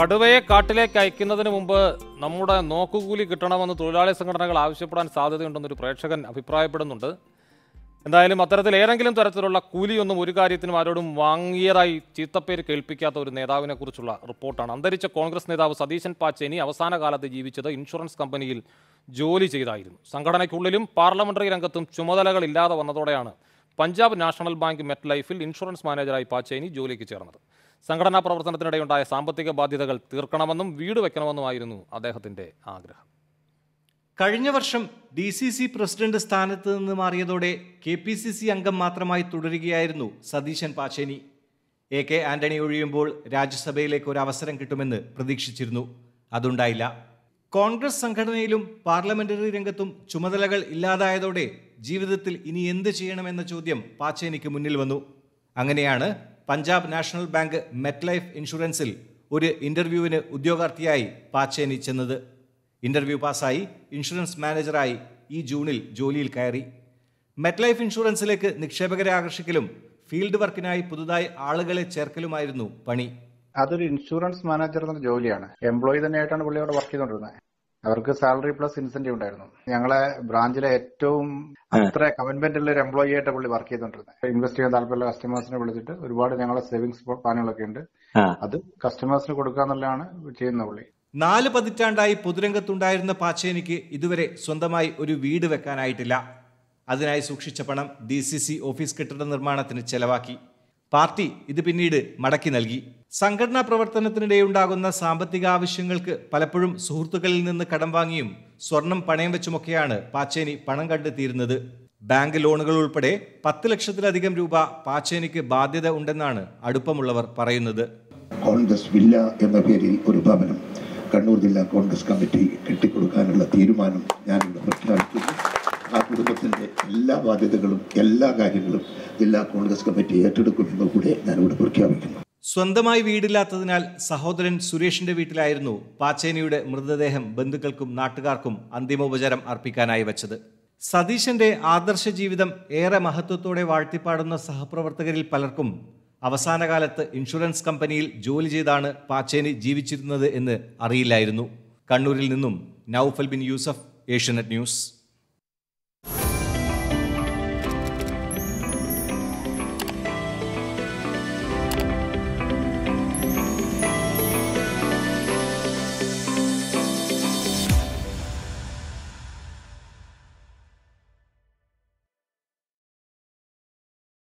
കടുവയെ കാട്ടിലേക്ക് അയക്കുന്നതിന് മുമ്പ് നമ്മുടെ നോക്കുകൂലി കിട്ടണമെന്ന് തൊഴിലാളി സംഘടനകൾ ആവശ്യപ്പെടാൻ ഒരു പ്രേക്ഷകൻ അഭിപ്രായപ്പെടുന്നുണ്ട് എന്തായാലും അത്തരത്തിൽ ഏതെങ്കിലും തരത്തിലുള്ള കൂലിയൊന്നും ഒരു കാര്യത്തിനും ആരോടും വാങ്ങിയതായി ചീത്തപ്പേര് കേൾപ്പിക്കാത്ത ഒരു നേതാവിനെ കുറിച്ചുള്ള റിപ്പോർട്ടാണ് അന്തരിച്ച കോൺഗ്രസ് നേതാവ് സതീശൻ പാച്ചേനി അവസാന കാലത്ത് ജീവിച്ചത് ഇൻഷുറൻസ് കമ്പനിയിൽ ജോലി ചെയ്തായിരുന്നു സംഘടനയ്ക്കുള്ളിലും പാർലമെന്ററി രംഗത്തും ചുമതലകൾ ഇല്ലാതെ വന്നതോടെയാണ് പഞ്ചാബ് നാഷണൽ ബാങ്ക് മെറ്റ് ലൈഫിൽ ഇൻഷുറൻസ് മാനേജറായി പാച്ചേനി ജോലിക്ക് ചേർന്നത് സംഘടനാ പ്രവർത്തനത്തിനിടെയുണ്ടായ സാമ്പത്തിക ബാധ്യതകൾ തീർക്കണമെന്നും വീട് വയ്ക്കണമെന്നുമായിരുന്നു അദ്ദേഹത്തിൻ്റെ ആഗ്രഹം കഴിഞ്ഞ വർഷം ഡി സി സി പ്രസിഡന്റ് സ്ഥാനത്ത് നിന്ന് മാറിയതോടെ കെ പി സി സി അംഗം മാത്രമായി തുടരുകയായിരുന്നു സതീശൻ പാച്ചേനി എ കെ ആന്റണി ഒഴിയുമ്പോൾ രാജ്യസഭയിലേക്ക് ഒരു അവസരം കിട്ടുമെന്ന് പ്രതീക്ഷിച്ചിരുന്നു അതുണ്ടായില്ല കോൺഗ്രസ് സംഘടനയിലും പാർലമെന്ററി രംഗത്തും ചുമതലകൾ ഇല്ലാതായതോടെ ജീവിതത്തിൽ ഇനി എന്ത് ചെയ്യണമെന്ന ചോദ്യം പാച്ചേനിക്ക് മുന്നിൽ വന്നു അങ്ങനെയാണ് പഞ്ചാബ് നാഷണൽ ബാങ്ക് മെറ്റ്ലൈഫ് ഇൻഷുറൻസിൽ ഒരു ഇൻ്റർവ്യൂവിന് ഉദ്യോഗാർത്ഥിയായി പാച്ചേനി ചെന്നത് ഇൻ്റർവ്യൂ പാസ്സായി ഇൻഷുറൻസ് മാനേജറായി ഈ ജൂണിൽ ജോലിയിൽ കയറി മെറ്റ്ലൈഫ് ഇൻഷുറൻസിലേക്ക് നിക്ഷേപകരെ ആകർഷിക്കലും ഫീൽഡ് വർക്കിനായി പുതുതായി ആളുകളെ ചേർക്കലുമായിരുന്നു പണി അതൊരു ഇൻഷുറൻസ് മാനേജർ എന്ന ജോലിയാണ് എംപ്ലോയി തന്നെയായിട്ടാണ് പുള്ളി അവിടെ വർക്ക് ചെയ്തുകൊണ്ടിരുന്നത് അവർക്ക് സാലറി പ്ലസ് ഇൻസെന്റീവ് ഉണ്ടായിരുന്നു ഞങ്ങളെ ബ്രാഞ്ചിലെ ഏറ്റവും അത്ര കമ്മിറ്റ്മെന്റ് ഉള്ള ഒരു എംപ്ലോയി ആയിട്ട് പുള്ളി വർക്ക് ചെയ്തോണ്ടിരുന്നത് ഇൻവെസ്റ്റ് ചെയ്യാൻ താല്പര്യമുള്ള കസ്റ്റമേഴ്സിനെ വിളിച്ചിട്ട് ഒരുപാട് ഞങ്ങളെ സേവിങ്സ് പ്ലാനുകളൊക്കെ ഉണ്ട് അത് കസ്റ്റമേഴ്സിന് കൊടുക്കാന്നുള്ളതാണ് ചെയ്യുന്ന പുള്ളി നാല് പതിറ്റാണ്ടായി പൊതുരംഗത്തുണ്ടായിരുന്ന പാച്ചേനിക്ക് ഇതുവരെ സ്വന്തമായി ഒരു വീട് വെക്കാനായിട്ടില്ല അതിനായി സൂക്ഷിച്ച പണം ഡി ഓഫീസ് കെട്ടിട നിർമ്മാണത്തിന് ചെലവാക്കി പാർട്ടി ഇത് പിന്നീട് മടക്കി നൽകി സംഘടനാ പ്രവർത്തനത്തിനിടെയുണ്ടാകുന്ന സാമ്പത്തിക ആവശ്യങ്ങൾക്ക് പലപ്പോഴും സുഹൃത്തുക്കളിൽ നിന്ന് കടം വാങ്ങിയും സ്വർണം പണയം വെച്ചുമൊക്കെയാണ് പാച്ചേനി പണം കണ്ടെത്തിയിരുന്നത് ബാങ്ക് ലോണുകൾ ഉൾപ്പെടെ പത്ത് ലക്ഷത്തിലധികം രൂപ പാച്ചേനിക്ക് ബാധ്യത ഉണ്ടെന്നാണ് അടുപ്പമുള്ളവർ പറയുന്നത് കോൺഗ്രസ് വില്ല എന്ന പേരിൽ ഒരു ഭവനം കണ്ണൂർ ജില്ലാ കോൺഗ്രസ് കമ്മിറ്റി കെട്ടിക്കൊടുക്കാനുള്ള തീരുമാനം ഞാനിവിടെ പ്രഖ്യാപിക്കുന്നു കുടുംബത്തിൻ്റെ എല്ലാ ബാധ്യതകളും എല്ലാ കാര്യങ്ങളും ജില്ലാ കോൺഗ്രസ് കമ്മിറ്റി ഏറ്റെടുക്കുമെന്ന് കൂടെ ഞാനിവിടെ പ്രഖ്യാപിക്കുന്നു സ്വന്തമായി വീടില്ലാത്തതിനാൽ സഹോദരൻ സുരേഷിന്റെ വീട്ടിലായിരുന്നു പാച്ചേനിയുടെ മൃതദേഹം ബന്ധുക്കൾക്കും നാട്ടുകാർക്കും അന്തിമോപചാരം അർപ്പിക്കാനായി വച്ചത് സതീശന്റെ ആദർശ ജീവിതം ഏറെ മഹത്വത്തോടെ വാഴ്ത്തിപ്പാടുന്ന സഹപ്രവർത്തകരിൽ പലർക്കും അവസാനകാലത്ത് ഇൻഷുറൻസ് കമ്പനിയിൽ ജോലി ചെയ്താണ് പാച്ചേനി ജീവിച്ചിരുന്നത് എന്ന് അറിയില്ലായിരുന്നു കണ്ണൂരിൽ നിന്നും നൌഫൽ ബിൻ യൂസഫ് ഏഷ്യനെറ്റ് ന്യൂസ്